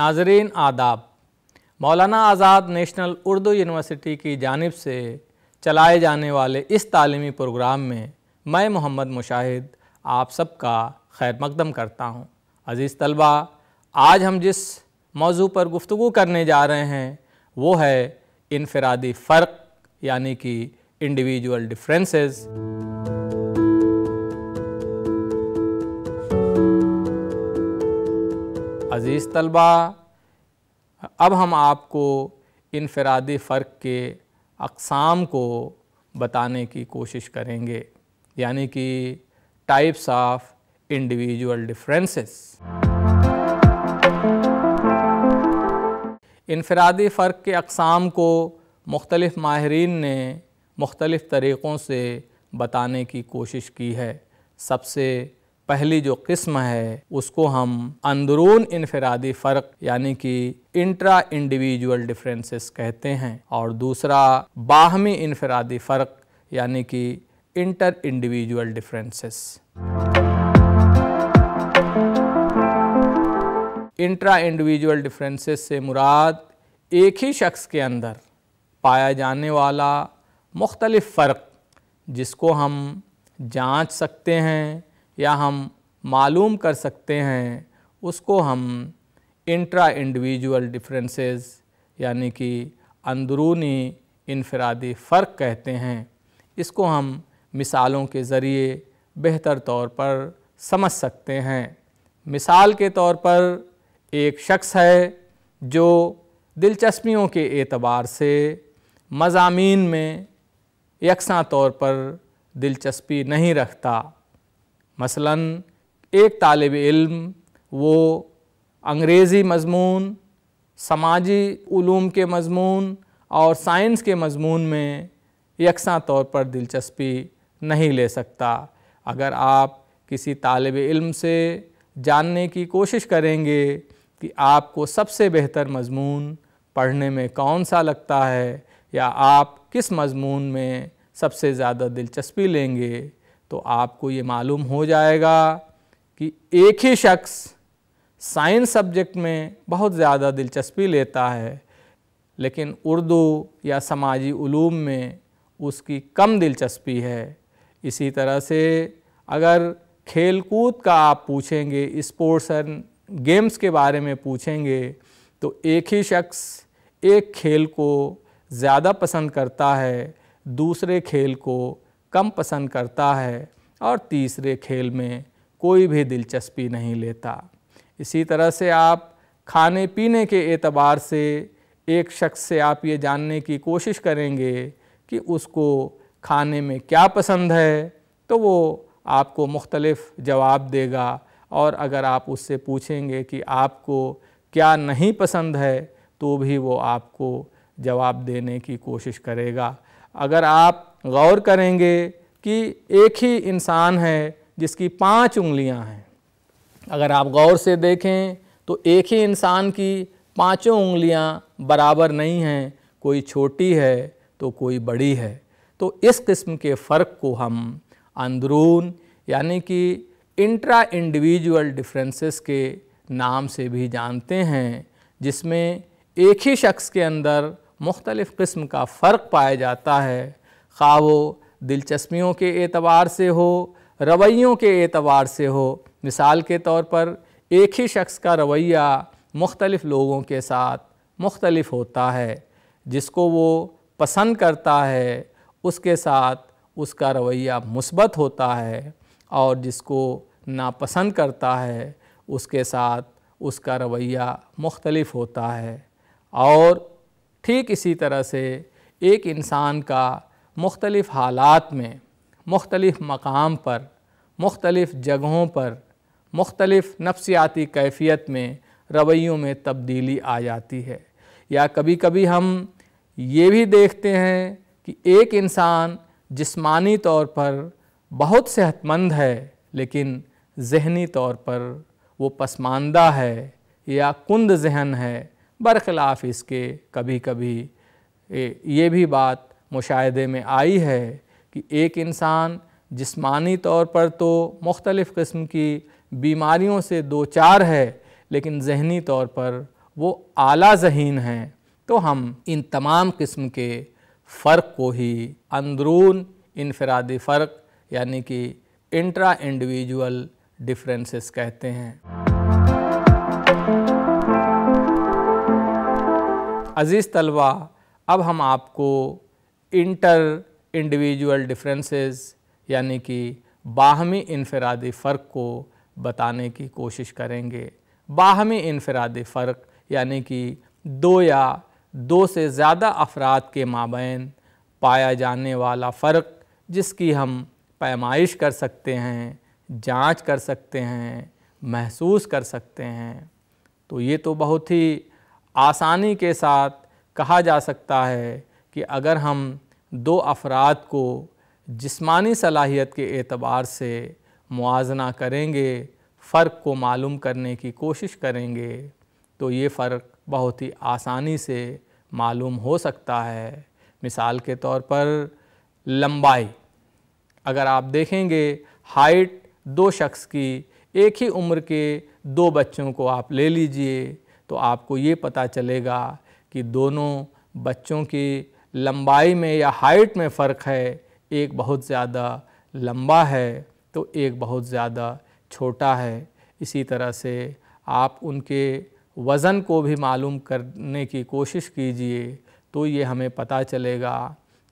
नाजरीन आदाब मौलाना आज़ाद नेशनल उर्दू यूनिवर्सिटी की जानब से चलाए जाने वाले इस तालीमी प्रोग्राम में मैं मोहम्मद मुशाहिद आप सबका खैर मकदम करता हूँ अज़ीज़ तलबा आज हम जिस मौजू पर गुफ्तु करने जा रहे हैं वो है इनफरादी फ़र्क यानी कि इंडिविजुअल डिफरेंसेस अज़ीज़ तलबा अब हम आपको इनफरादी फ़र्क के अकसाम को बताने की कोशिश करेंगे यानी कि टाइप्स ऑफ इंडिविजुअल डिफरेंसेस इनफरादी फ़र्क के अकसाम को मुख्तलिफ़ माहरीन ने मुख्तलिफ़ तरीक़ों से बताने की कोशिश की है सबसे पहली जो किस्म है उसको हम अंदरून इनफरादी फ़र्क यानी कि इंट्रा इंडिविजुअल डिफरेंसेस कहते हैं और दूसरा बाहमी इनफरादी फ़र्क यानी कि inter individual differences intra individual differences से मुराद एक ही शख्स के अंदर पाया जाने वाला मुख्तलिफ़ फ़र्क जिसको हम जांच सकते हैं या हम मालूम कर सकते हैं उसको हम इंट्रा इंडिविजुअल डिफरेंसेस यानी कि अंदरूनी इनफरादी फ़र्क कहते हैं इसको हम मिसालों के ज़रिए बेहतर तौर पर समझ सकते हैं मिसाल के तौर पर एक शख्स है जो दिलचस्पियों के एतबार से मजामी में यकसा तौर पर दिलचस्पी नहीं रखता मसलन एक तालब इल्म वो अंग्रेज़ी मजमून समाजी ूम के मजमून और साइंस के मजमून में यकसा तौर पर दिलचस्पी नहीं ले सकता अगर आप किसी तालब इल्म से जानने की कोशिश करेंगे कि आपको सबसे बेहतर मजमून पढ़ने में कौन सा लगता है या आप किस मजमून में सबसे ज़्यादा दिलचस्पी लेंगे तो आपको ये मालूम हो जाएगा कि एक ही शख्स साइंस सब्जेक्ट में बहुत ज़्यादा दिलचस्पी लेता है लेकिन उर्दू या समाजी ूम में उसकी कम दिलचस्पी है इसी तरह से अगर खेलकूद का आप पूछेंगे स्पोर्ट्स एंड गेम्स के बारे में पूछेंगे तो एक ही शख्स एक खेल को ज़्यादा पसंद करता है दूसरे खेल को कम पसंद करता है और तीसरे खेल में कोई भी दिलचस्पी नहीं लेता इसी तरह से आप खाने पीने के एतबार से एक शख्स से आप ये जानने की कोशिश करेंगे कि उसको खाने में क्या पसंद है तो वो आपको मुख्तलफ़ जवाब देगा और अगर आप उससे पूछेंगे कि आपको क्या नहीं पसंद है तो भी वो आपको जवाब देने की कोशिश करेगा अगर आप गौर करेंगे कि एक ही इंसान है जिसकी पांच उंगलियां हैं अगर आप गौर से देखें तो एक ही इंसान की पांचों उंगलियां बराबर नहीं हैं कोई छोटी है तो कोई बड़ी है तो इस किस्म के फ़र्क को हम अंदरून यानी कि इंट्रा इंडिविजुअल डिफरेंसेस के नाम से भी जानते हैं जिसमें एक ही शख्स के अंदर मुख्तलिफ़ किस्म का फ़र्क पाया जाता है खा वो दिलचस्मियों के एतबार से हो रवैयों के एतबार से हो मिसाल के तौर पर एक ही शख्स का रवैया मुख्तलिफ़ लोगों के साथ मुख्तलफ होता है जिसको वो पसंद करता है उसके साथ उसका रवैया मुसबत होता है और जिसको नापसंद करता है उसके साथ उसका रवैया मुख्तलफ होता है और ठीक इसी तरह से एक इंसान का मुख्तलिफ़ हालात में मुख्तलिफ़ मकाम पर मुख्तलिफ़ जगहों पर मुख्तलिफ़ नफ्सियाती कैफियत में रवैयों में तब्दीली आ जाती है या कभी कभी हम ये भी देखते हैं कि एक इंसान जिस्मानी तौर पर बहुत सेहतमंद है लेकिन जहनी तौर पर वो पसमानदा है या कुंद जहन है बरखिलाफ़ इसके कभी कभी ये भी बात मुशाहे में आई है कि एक इंसान जिस्मानी तौर पर तो मुख्तलिफ़ किस्म की बीमारियों से दो चार है लेकिन जहनी तौर पर वो आला जहीन हैं तो हम इन तमाम किस्म के फ़र्क को ही अंदरून इनफरादी फ़र्क यानी कि इंट्रा इंडिविजुअल डिफरेंसेस कहते हैं अज़ीज़ तलबा अब हम आपको इंटर इंडिविजुअल डिफरेंसेस यानी कि बाहमी इनफरादी फ़र्क को बताने की कोशिश करेंगे बाहमी इनफरादी फ़र्क यानी कि दो या दो से ज़्यादा अफराद के माबेन पाया जाने वाला फ़र्क जिसकी हम पैमाइश कर सकते हैं जांच कर सकते हैं महसूस कर सकते हैं तो ये तो बहुत ही आसानी के साथ कहा जा सकता है कि अगर हम दो अफराद को जिस्मानी सलाहियत के एतबार से मुआजना करेंगे फ़र्क को मालूम करने की कोशिश करेंगे तो ये फ़र्क बहुत ही आसानी से मालूम हो सकता है मिसाल के तौर पर लंबाई अगर आप देखेंगे हाइट दो शख्स की एक ही उम्र के दो बच्चों को आप ले लीजिए तो आपको ये पता चलेगा कि दोनों बच्चों की लंबाई में या हाइट में फ़र्क है एक बहुत ज़्यादा लंबा है तो एक बहुत ज़्यादा छोटा है इसी तरह से आप उनके वज़न को भी मालूम करने की कोशिश कीजिए तो ये हमें पता चलेगा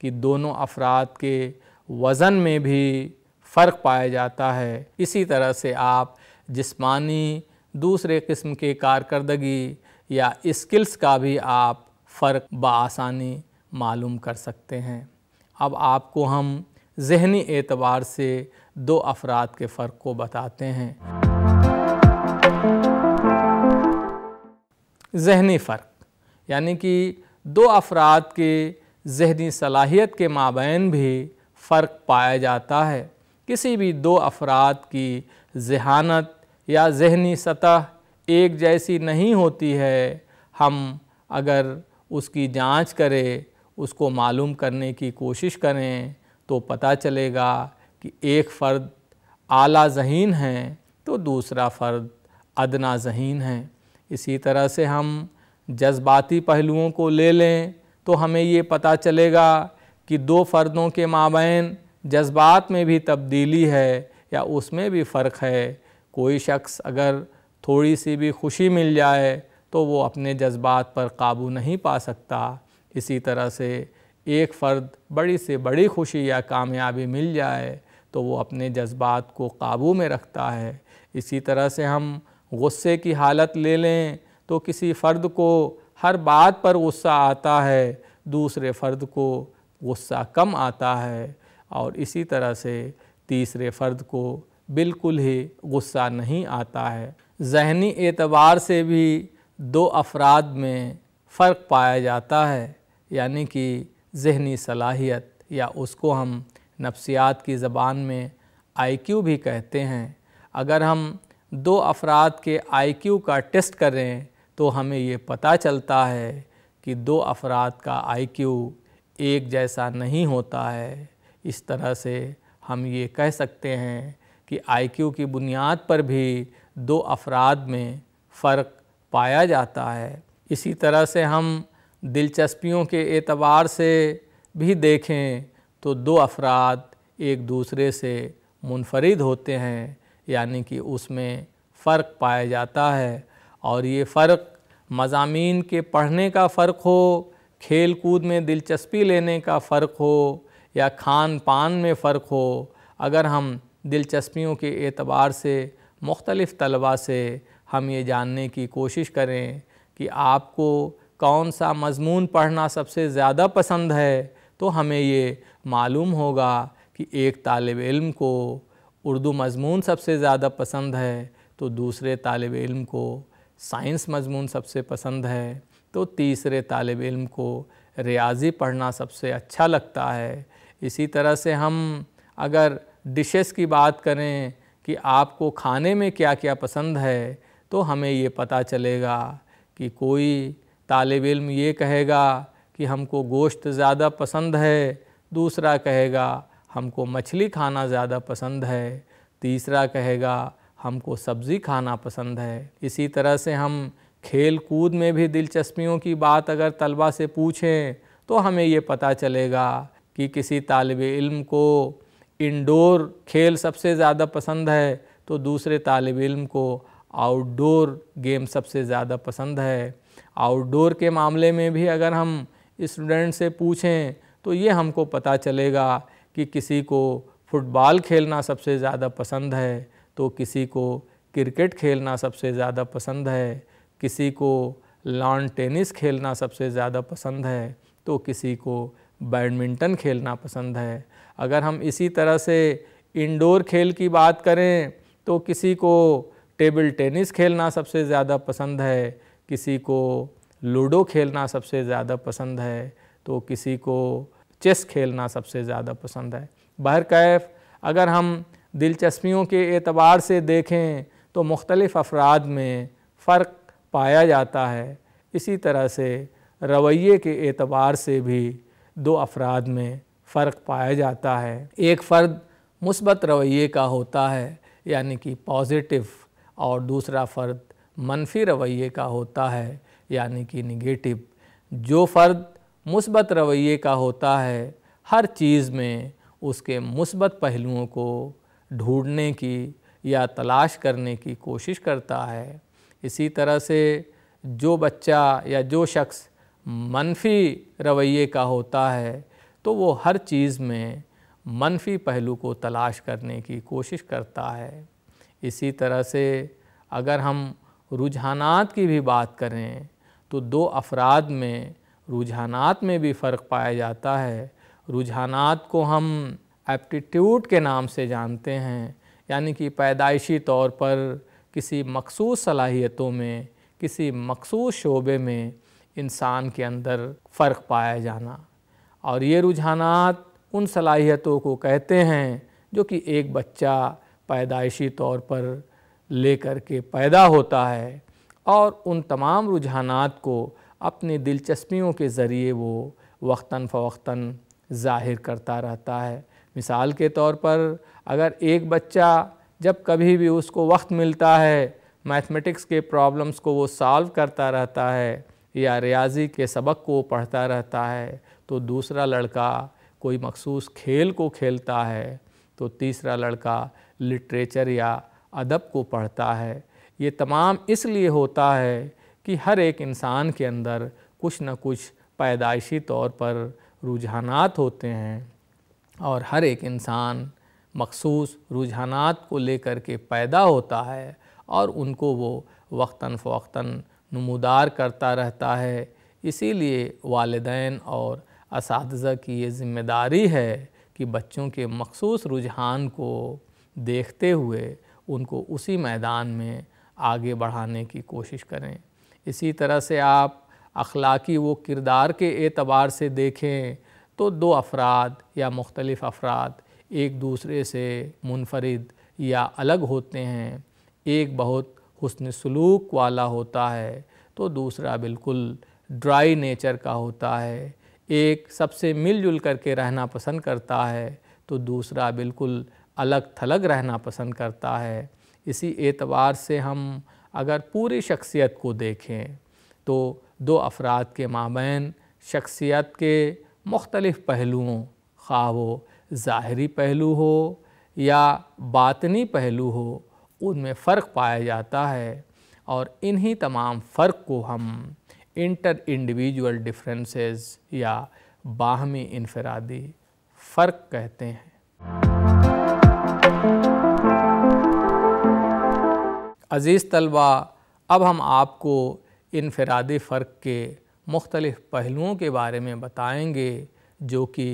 कि दोनों अफराद के वज़न में भी फ़र्क पाया जाता है इसी तरह से आप जिस्मानी दूसरे किस्म के कारकर्दगी या स्किल्स का भी आप फ़र्क बसानी मालूम कर सकते हैं अब आपको हम जहनी एतबार से दो अफराद के फ़र्क को बताते हैं जहनी फ़र्क यानी कि दो अफराद के जहनी सलाहियत के माबेन भी फ़र्क पाया जाता है किसी भी दो अफराद की जहानत या जहनी सतह एक जैसी नहीं होती है हम अगर उसकी जांच करें उसको मालूम करने की कोशिश करें तो पता चलेगा कि एक फ़र्द आला जहीन है तो दूसरा फ़र्द अदना जहीन है इसी तरह से हम जज्बाती पहलुओं को ले लें तो हमें ये पता चलेगा कि दो फ़र्दों के माबेन जज्बात में भी तब्दीली है या उसमें भी फ़र्क है कोई शख्स अगर थोड़ी सी भी खुशी मिल जाए तो वो अपने जज्बात पर काबू नहीं पा सकता इसी तरह से एक फ़र्द बड़ी से बड़ी खुशी या कामयाबी मिल जाए तो वो अपने जज्बात को काबू में रखता है इसी तरह से हम गुस्से की हालत ले लें तो किसी फ़र्द को हर बात पर गुस्सा आता है दूसरे फ़र्द को गुस्सा कम आता है और इसी तरह से तीसरे फ़र्द को बिल्कुल ही गुस्सा नहीं आता है जहनी एतबार से भी दो अफराद में फ़र्क पाया जाता है यानी कि जहनी सलाहियत या उसको हम नफ्सियात की ज़बान में आईक्यू भी कहते हैं अगर हम दो अफराद के आईक्यू का टेस्ट करें तो हमें ये पता चलता है कि दो अफराद का आईक्यू एक जैसा नहीं होता है इस तरह से हम ये कह सकते हैं कि आईक्यू की बुनियाद पर भी दो अफराद में फ़र्क पाया जाता है इसी तरह से हम दिलचस्पियों के एतबार से भी देखें तो दो अफराद एक दूसरे से मुनफरद होते हैं यानी कि उसमें फ़र्क पाया जाता है और ये फ़र्क मजामी के पढ़ने का फ़र्क हो खेल कूद में दिलचस्पी लेने का फ़र्क हो या खान पान में फ़र्क हो अगर हम दिलचस्पियों के एतबार से मुख्तलिफ़ तलबा से हम ये जानने की कोशिश करें कि आपको कौन सा मजमून पढ़ना सबसे ज़्यादा पसंद है तो हमें ये मालूम होगा कि एक तालब इल्म को उर्दू मजमून सबसे ज़्यादा पसंद है तो दूसरे तालब इल्म को साइंस मजमून सबसे पसंद है तो तीसरे तालब इल्म को रियाज़ी पढ़ना सबसे अच्छा लगता है इसी तरह से हम अगर डिशेस की बात करें कि आपको खाने में क्या क्या पसंद है तो हमें ये पता चलेगा कि कोई तालब इल्म ये कहेगा कि हमको गोश्त ज़्यादा पसंद है दूसरा कहेगा हमको मछली खाना ज़्यादा पसंद है तीसरा कहेगा हमको सब्ज़ी खाना पसंद है इसी तरह से हम खेल कूद में भी दिलचस्पियों की बात अगर तलबा से पूछें तो हमें ये पता चलेगा कि किसी तालब इल्म को इंडोर खेल सबसे ज़्यादा पसंद है तो दूसरे तालब इल्म को आउटडोर गेम सबसे ज़्यादा पसंद है आउटडोर के मामले में भी अगर हम स्टूडेंट से पूछें तो ये हमको पता चलेगा कि किसी को फुटबॉल खेलना सबसे ज़्यादा पसंद है तो किसी को क्रिकेट खेलना सबसे ज़्यादा पसंद है किसी को लॉन टेनिस खेलना सबसे ज़्यादा पसंद है तो किसी को बैडमिंटन खेलना पसंद है अगर हम इसी तरह से इंडोर खेल की बात करें तो किसी को टेबल टेनिस खेलना सबसे ज़्यादा पसंद है किसी को लूडो खेलना सबसे ज़्यादा पसंद है तो किसी को चेस खेलना सबसे ज़्यादा पसंद है कैफ अगर हम दिलचस्पियों के एतबार से देखें तो मुख्तलिफ़ अफराद में फ़र्क पाया जाता है इसी तरह से रवैये के एतबार से भी दो अफराद में फ़र्क पाया जाता है एक फ़र्द मुस्बत रवैये का होता है यानी कि पॉजिटिव और दूसरा फ़र्द मनफी रवैये का होता है यानी कि निगेटिव जो फ़र्द मुसबत रवैये का होता है हर चीज़ में उसके मुस्बत पहलुओं को ढूंढने की या तलाश करने की कोशिश करता है इसी तरह से जो बच्चा या जो शख्स मनफी रवैये का होता है तो वो हर चीज़ में मनफी पहलू को तलाश करने की कोशिश करता है इसी तरह से अगर हम रुझानात की भी बात करें तो दो अफराद में रुझानात में भी फ़र्क पाया जाता है रुझानात को हम एप्टीट्यूड के नाम से जानते हैं यानी कि पैदाइशी तौर पर किसी मखसूस सलाहियतों में किसी मखसूस शोबे में इंसान के अंदर फ़र्क पाया जाना और ये रुझानात उन सलाहियतों को कहते हैं जो कि एक बच्चा पैदाइशी तौर पर लेकर के पैदा होता है और उन तमाम रुझानात को अपनी दिलचस्पियों के ज़रिए वो वक्ता फ़वक्ता ज़ाहिर करता रहता है मिसाल के तौर पर अगर एक बच्चा जब कभी भी उसको वक्त मिलता है मैथमेटिक्स के प्रॉब्लम्स को वो सॉल्व करता रहता है या रियाजी के सबक को पढ़ता रहता है तो दूसरा लड़का कोई मखसूस खेल को खेलता है तो तीसरा लड़का लिटरेचर या अदब को पढ़ता है ये तमाम इसलिए होता है कि हर एक इंसान के अंदर कुछ न कुछ पैदाइशी तौर पर रुझानात होते हैं और हर एक इंसान मखसूस रुझानात को लेकर के पैदा होता है और उनको वो वक्ता फ़वक्ता नमूदार करता रहता है इसीलिए वालदेन और इस की ये ज़िम्मेदारी है कि बच्चों के मखसूस रुझान को देखते हुए उनको उसी मैदान में आगे बढ़ाने की कोशिश करें इसी तरह से आप अखलाकी वो किरदार के एतबार से देखें तो दो अफराद या मुख्तलफ़ अफराद एक दूसरे से मुनफरद या अलग होते हैं एक बहुत हसन सलूक वाला होता है तो दूसरा बिल्कुल ड्राई नेचर का होता है एक सबसे मिलजुल करके रहना पसंद करता है तो दूसरा बिल्कुल अलग थलग रहना पसंद करता है इसी एतबार से हम अगर पूरी शख्सियत को देखें तो दो अफराद के माबेन शख्सियत के मुख्तलिफ पहलुओं खा वो ज़ाहरी पहलू हो या बातनी पहलू हो उनमें फ़र्क पाया जाता है और इन्हीं तमाम फ़र्क को हम इंटर इंडिविजुअल डिफरेंसेस या बाहमी इनफरादी फ़र्क कहते हैं अज़ीज़ तलबा अब हम आपको इनफरादी फ़र्क के मुख्तलिफ़ पहलुओं के बारे में बताएंगे जो कि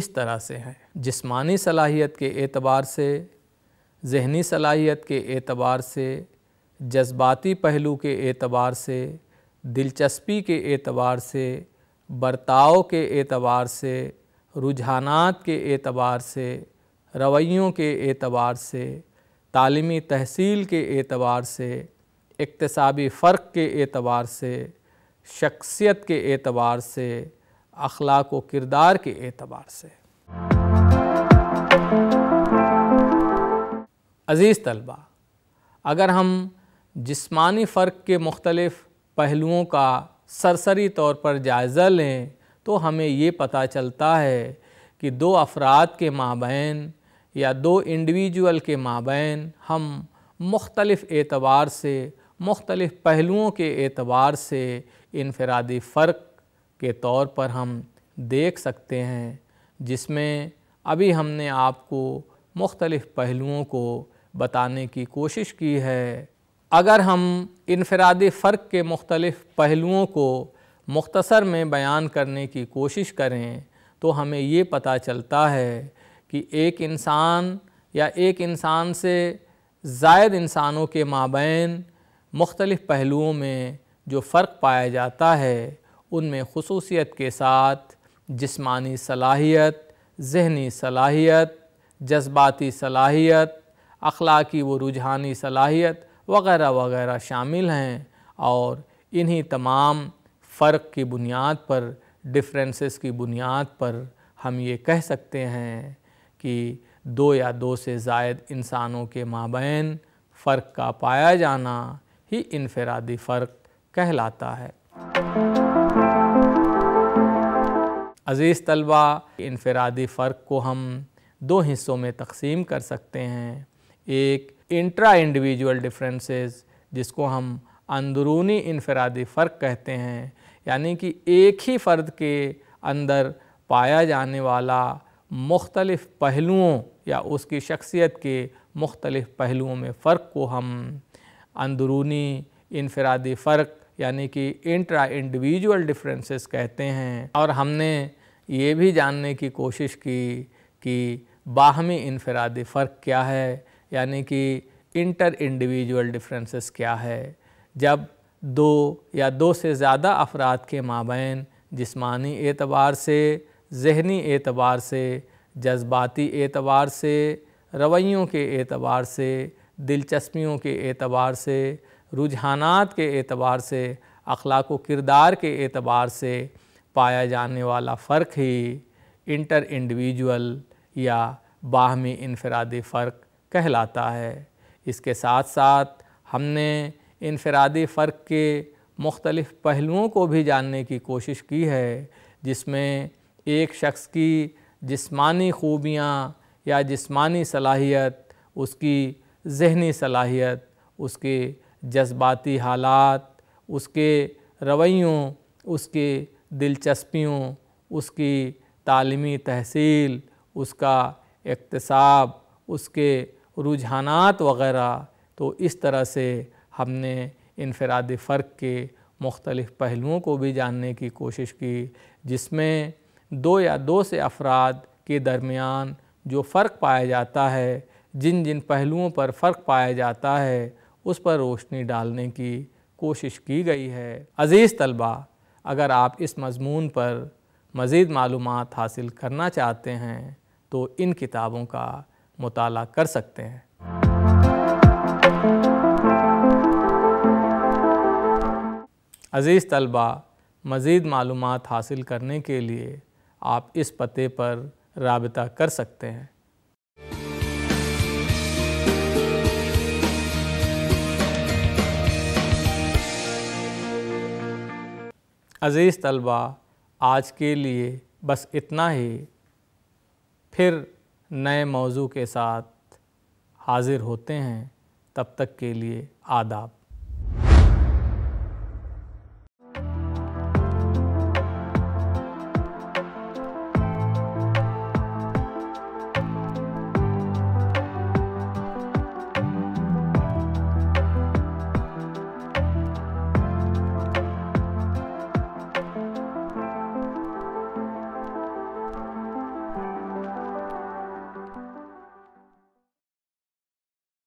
इस तरह से हैं जिस्मानी सलाहियत के एतबार से जहनी सलाहियत के एतबार से जज्बाती पहलू के एतबार से दिलचस्पी के एतबार से बर्ताव के एतबार से रुझानात के एतबार से रवैयों के एतबार से तालीमी तहसील के एतबार से इकतसाबी फ़र्क के एतबार से शख्सियत के एतबार से अखलाक व किरदार के एतबार से अज़ीज़ तलबा अगर हम जिस्मानी फ़र्क के मुख्तलफ़ पहलुओं का सरसरी तौर पर जायज़ा लें तो हमें ये पता चलता है कि दो अफराद के माबेन या दो इंडिविजुअल के माबेन हम मुख्तलफ़ एतबार से मुख्तलफ़ पहलुओं के एतबार से इनफरादी फ़र्क के तौर पर हम देख सकते हैं जिसमें अभी हमने आपको मुख्तलफ़ पहलुओं को बताने की कोशिश की है अगर हम इनफरादी फ़र्क के मुख्तलफ़ पहलुओं को मुख्तसर में बयान करने की कोशिश करें तो हमें ये पता चलता है कि एक इंसान या एक इंसान से जायद इंसानों के माबेन मुख्तलिफ़ पहलुओं में जो फ़र्क पाया जाता है उनमें खसूसियत के साथ जिस्मानी सलाहियत जहनी सलाहियत जज्बाती सलाहियत अखलाकी व रुझानी सलाहियत वगैरह वगैरह शामिल हैं और इन्हीं तमाम फ़र्क की बुनियाद पर डिफरेंसेस की बुनियाद पर हम ये कह सकते हैं कि दो या दो से जायद इंसानों के माबैन फ़र्क का पाया जाना ही इनफरादी फ़र्क कहलाता है अज़ीज़ तलबा इनफरादी फ़र्क को हम दो हिस्सों में तकसीम कर सकते हैं एक इंट्रा इंडिविजुअल डिफरेंसेस जिसको हम अंदरूनी इनफरादी फ़र्क कहते हैं यानी कि एक ही फ़र्द के अंदर पाया जाने वाला मुख्तलिफ पहलुओं या उसकी शख्सियत के मुख्तलिफ पहलुओं में फ़र्क को हम अंदरूनी इनफरादी फ़र्क यानी कि इंट्रा इंडिविजुअल डिफरेंसेस कहते हैं और हमने ये भी जानने की कोशिश की कि बाहमी इनफरादी फ़र्क क्या है यानी कि इंटर इंडिविजुअल डिफरेंसेस क्या है जब दो या दो से ज़्यादा अफराद के माबेन जिस्मानी एतबार से जहनी एतबार से जज्बाती एतबार से रवैयों के एतबार से दिलचस्पियों के एतबार से रुझानात के एतबार से अखलाक किरदार के एतबार से पाया जाने वाला फ़र्क ही इंटर इंडिविजुअल या बाहमी इनफरादी फ़र्क कहलाता है इसके साथ साथ हमने इनफरादी फ़र्क के मुख्तलिफ़ पहलुओं को भी जानने की कोशिश की है जिसमें एक शख्स की जिस्मानी ख़ूबियाँ या जिस्मानी सलाहियत उसकी जहनी सलाहियत उसके जज्बाती हालात उसके रवैयों उसके दिलचस्पियों उसकी तालीमी तहसील उसका इकतसाब उसके रुझानात वग़ैरह तो इस तरह से हमने इनफरादी फ़र्क के मुख्तलिफ़ पहलुओं को भी जानने की कोशिश की जिसमें दो या दो से अफराद के दरमियान जो फ़र्क पाया जाता है जिन जिन पहलुओं पर फ़र्क पाया जाता है उस पर रोशनी डालने की कोशिश की गई है अज़ीज़ तलबा अगर आप इस मज़मून पर मज़ीद मालूम हासिल करना चाहते हैं तो इन किताबों का मताल कर सकते हैं अज़ीज़ तलबा मज़ीद मालूम हासिल करने के लिए आप इस पते पर रबता कर सकते हैं अज़ीज़ तलबा आज के लिए बस इतना ही फिर नए मौजू के साथ हाज़िर होते हैं तब तक के लिए आदाब